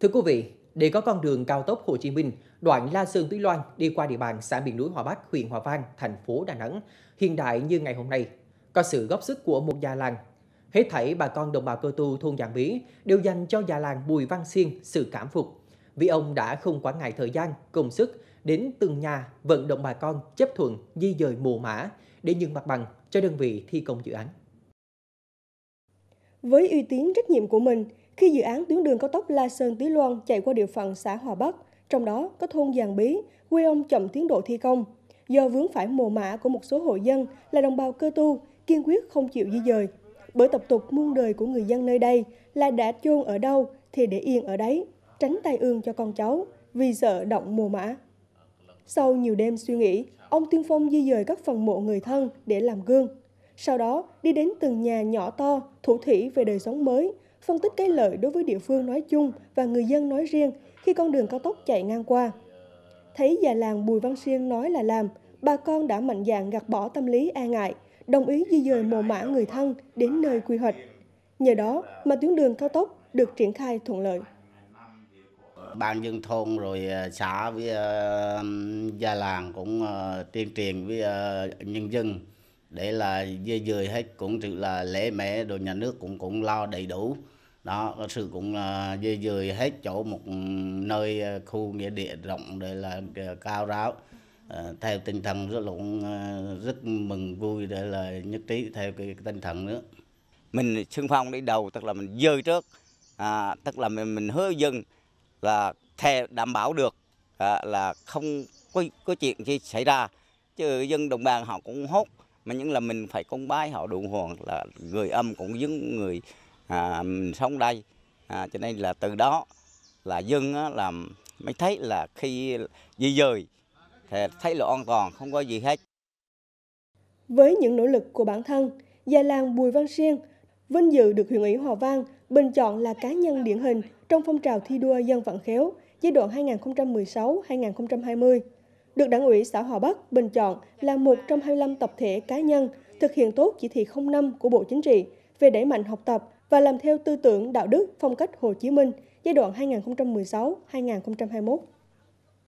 Thưa quý vị, để có con đường cao tốc Hồ Chí Minh, đoạn La Sơn Túy Loan đi qua địa bàn xã miền núi Hòa Bắc, huyện Hòa Vang, thành phố Đà Nẵng, hiện đại như ngày hôm nay, có sự góp sức của một già làng. Hết thảy bà con đồng bào cơ tu thôn Giàng bí đều dành cho già làng Bùi Văn Xiên sự cảm phục, vì ông đã không quản ngại thời gian, công sức đến từng nhà vận động bà con chấp thuận di dời mồ mã để nhường mặt bằng cho đơn vị thi công dự án. Với uy tín trách nhiệm của mình, khi dự án tuyến đường cao tốc La Sơn Tý Loan chạy qua địa phận xã Hòa Bắc, trong đó có thôn Giàng Bí, quê ông chậm tiến độ thi công. Do vướng phải mồ mã của một số hộ dân là đồng bào cơ tu, kiên quyết không chịu di dời. Bởi tập tục muôn đời của người dân nơi đây là đã chôn ở đâu thì để yên ở đấy, tránh tai ương cho con cháu, vì sợ động mồ mã. Sau nhiều đêm suy nghĩ, ông Tuyên Phong di dời các phần mộ người thân để làm gương. Sau đó, đi đến từng nhà nhỏ to, thủ thủy về đời sống mới, phân tích cái lợi đối với địa phương nói chung và người dân nói riêng khi con đường cao tốc chạy ngang qua. Thấy già làng Bùi Văn Siêng nói là làm, bà con đã mạnh dạn gạt bỏ tâm lý e ngại, đồng ý di dời mồ mã người thân đến nơi quy hoạch. Nhờ đó mà tuyến đường cao tốc được triển khai thuận lợi. Ban dân thôn rồi ờ, xã với uh, ờ, gia làng cũng uh, tuyên truyền với uh, nhân dân để là dây dời hết cũng sự là lễ mẹ đồ nhà nước cũng cũng lo đầy đủ đó sự cũng là dây hết chỗ một nơi à, khu nghĩa địa rộng để là à, cao ráo à, theo tinh thần rất là cũng rất mừng vui để là nhất trí theo cái tinh thần nữa mình xưng phong đi đầu tức là mình dơi trước à, tức là mình mình hứa dân là theo đảm bảo được à, là không có có chuyện gì xảy ra chứ dân đồng bào họ cũng hốt mà những là mình phải công bái họ đụng hồn là người âm cũng giống người à, mình sống đây à, cho nên là từ đó là dân á, là mới thấy là khi di dời thì thấy là an toàn không có gì hết với những nỗ lực của bản thân già làng Bùi Văn Siêng vinh dự được huyện ủy Hòa Vang bình chọn là cá nhân điển hình trong phong trào thi đua dân vận khéo giai đoạn 2016-2020 được Đảng ủy xã Hòa Bắc bình chọn là một trong 25 tập thể cá nhân thực hiện tốt chỉ thị 05 của Bộ Chính trị về đẩy mạnh học tập và làm theo tư tưởng đạo đức phong cách Hồ Chí Minh giai đoạn 2016-2021.